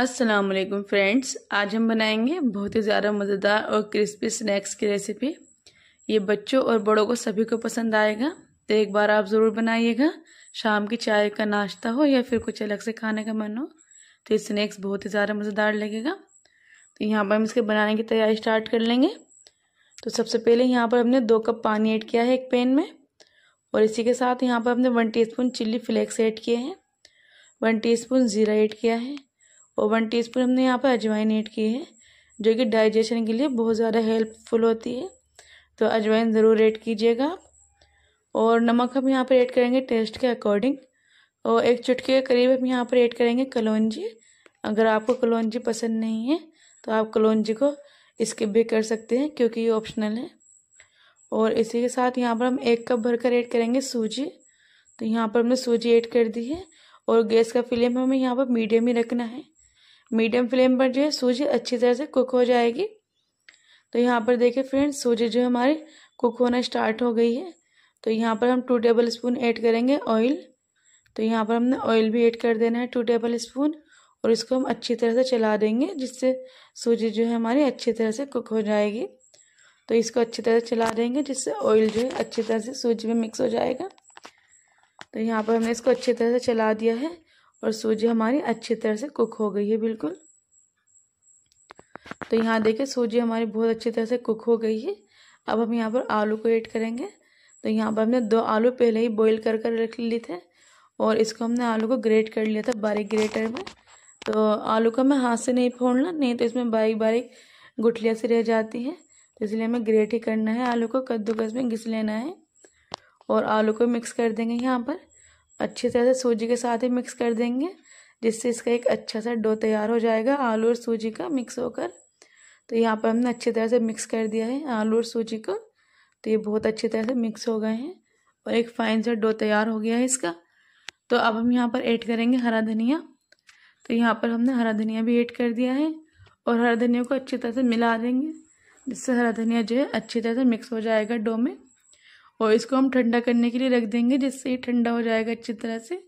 अस्सलाम वालेकुम फ्रेंड्स आज हम बनाएंगे बहुत ही ज़्यादा मज़ेदार और क्रिस्पी स्नैक्स की रेसिपी ये बच्चों और बड़ों को सभी को पसंद आएगा तो एक बार आप ज़रूर बनाइएगा शाम की चाय का नाश्ता हो या फिर कुछ अलग से खाने का मन हो तो ये स्नैक्स बहुत ही ज़्यादा मज़ेदार लगेगा तो यहाँ पर हम इसके बनाने की तैयारी स्टार्ट कर लेंगे तो सबसे पहले यहाँ पर हमने दो कप पानी ऐड किया है एक पैन में और इसी के साथ यहाँ पर हमने one teaspoon chilli flakes add किए हैं वन टी स्पून ज़ीरा ऐड किया है और वन टीस्पून हमने यहाँ पर अजवाइन ऐड की है जो कि डाइजेशन के लिए बहुत ज़्यादा हेल्पफुल होती है तो अजवाइन ज़रूर ऐड कीजिएगा आप और नमक हम यहाँ पर ऐड करेंगे टेस्ट के अकॉर्डिंग और एक चुटकी के करीब हम यहाँ पर ऐड करेंगे कलौजी अगर आपको कलौजी पसंद नहीं है तो आप कलौजी को स्किप भी कर सकते हैं क्योंकि ये ऑप्शनल है और इसी के साथ यहाँ पर हम एक कप भरकर ऐड करेंगे सूजी तो यहाँ पर हमने सूजी ऐड कर दी है और गैस का फ्लेम हमें यहाँ पर मीडियम ही रखना है मीडियम फ्लेम पर जो है सूजी अच्छी तरह से कुक हो जाएगी तो यहाँ पर देखिए फ्रेंड्स सूजी जो है हमारी कुक होना स्टार्ट हो गई है तो यहाँ पर हम टू टेबल स्पून ऐड करेंगे ऑयल तो यहाँ पर हमने ऑयल भी ऐड कर देना है टू टेबल स्पून और इसको हम अच्छी तरह से चला देंगे जिससे सूजी जो है हमारी अच्छी तरह से कुक हो जाएगी तो इसको अच्छी तरह से चला देंगे जिससे ऑयल जो है अच्छी तरह से सूजी में मिक्स हो जाएगा तो यहाँ पर हमने इसको अच्छी तरह से चला दिया है और सूजी हमारी अच्छी तरह से कुक हो गई है बिल्कुल तो यहाँ देखिए सूजी हमारी बहुत अच्छी तरह से कुक हो गई है अब हम यहाँ पर आलू को ऐड करेंगे तो यहाँ पर हमने दो आलू पहले ही बॉईल कर कर रख लिए थे और इसको हमने आलू को ग्रेट कर लिया था बारीक ग्रेटर में तो आलू का हमें हाथ से नहीं फोड़ना नहीं तो इसमें बारीक बारीक गुठलियाँ से रह जाती हैं तो इसलिए हमें ग्रेट ही करना है आलू को कद्दूकस में घिस लेना है और आलू को मिक्स कर देंगे यहाँ पर अच्छी तरह से सूजी के साथ ही मिक्स कर देंगे जिससे इसका एक अच्छा सा डो तैयार हो जाएगा आलू और सूजी का मिक्स होकर तो यहाँ पर हमने अच्छी तरह से मिक्स कर दिया है आलू और सूजी को तो ये बहुत अच्छी तरह से मिक्स हो गए हैं और एक फाइन सा डो तैयार हो गया है इसका तो अब हम यहाँ पर ऐड करेंगे हरा धनिया तो यहाँ पर हमने हरा धनिया भी ऐड कर दिया है और हरा धनिया को अच्छी तरह से मिला देंगे जिससे हरा धनिया जो है अच्छी तरह से मिक्स हो जाएगा डो में और इसको हम ठंडा करने के लिए रख देंगे जिससे ये ठंडा हो जाएगा अच्छी तरह से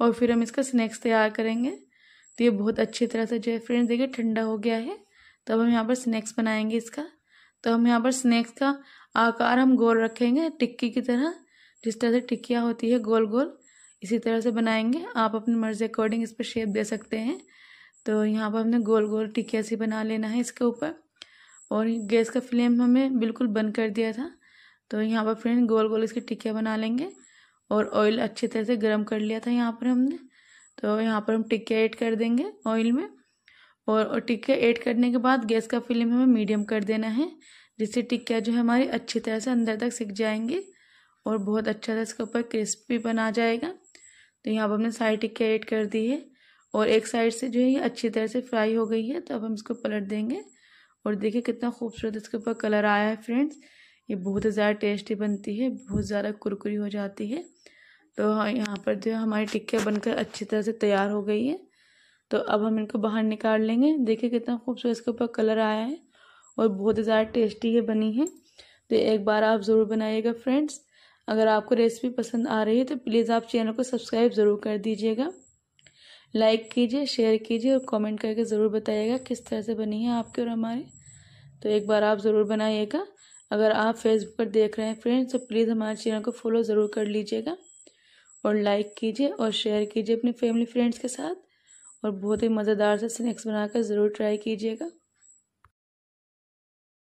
और फिर हम इसका स्नैक्स तैयार करेंगे तो ये बहुत अच्छी तरह से जो है फ्रेंड्स देखिए ठंडा हो गया है तो अब हम यहाँ पर स्नैक्स बनाएंगे इसका तो हम यहाँ पर स्नैक्स का आकार हम गोल रखेंगे टिक्की की तरह जिस तरह से टिक्कियाँ होती है गोल गोल इसी तरह से बनाएंगे आप अपनी मर्जी अकॉर्डिंग इस पर शेप दे सकते हैं तो यहाँ पर हमने गोल गोल टिक्किया सी बना लेना है इसके ऊपर और गैस का फ्लेम हमें बिल्कुल बंद कर दिया था तो यहाँ पर फ्रेंड गोल गोल इसकी टिक्किया बना लेंगे और ऑयल अच्छी तरह से गर्म कर लिया था यहाँ पर हमने तो यहाँ पर हम टिक्किया ऐड कर देंगे ऑयल में और टिक्किया ऐड करने के बाद गैस का फ्लेम हमें मीडियम कर देना है जिससे टिक्किया जो है हमारी अच्छी तरह से अंदर तक सिक जाएंगी और बहुत अच्छा सा इसके ऊपर क्रिस्पी बना जाएगा तो यहाँ पर हमने सारी टिक्किया ऐड कर दी है और एक साइड से जो है ये अच्छी तरह से फ्राई हो गई है तो अब हम इसको पलट देंगे और देखिए कितना खूबसूरत इसके ऊपर कलर आया है फ्रेंड्स ये बहुत ज़्यादा टेस्टी बनती है बहुत ज़्यादा कुरकुरी हो जाती है तो हाँ यहाँ पर जो हमारी टिक्किया बनकर अच्छी तरह से तैयार हो गई है तो अब हम इनको बाहर निकाल लेंगे देखिए कितना खूबसूरत इसके ऊपर कलर आया है और बहुत ज़्यादा टेस्टी है बनी है तो एक बार आप ज़रूर बनाइएगा फ्रेंड्स अगर आपको रेसिपी पसंद आ रही है तो प्लीज़ आप चैनल को सब्सक्राइब ज़रूर कर दीजिएगा लाइक कीजिए शेयर कीजिए और कमेंट करके ज़रूर बताइएगा किस तरह से बनी है आपके और हमारे तो एक बार आप ज़रूर बनाइएगा अगर आप फेसबुक पर देख रहे हैं फ्रेंड्स तो प्लीज़ हमारे चैनल को फॉलो ज़रूर कर लीजिएगा और लाइक कीजिए और शेयर कीजिए अपने फैमिली फ्रेंड्स के साथ और बहुत ही मज़ेदार से स्नैक्स बनाकर ज़रूर ट्राई कीजिएगा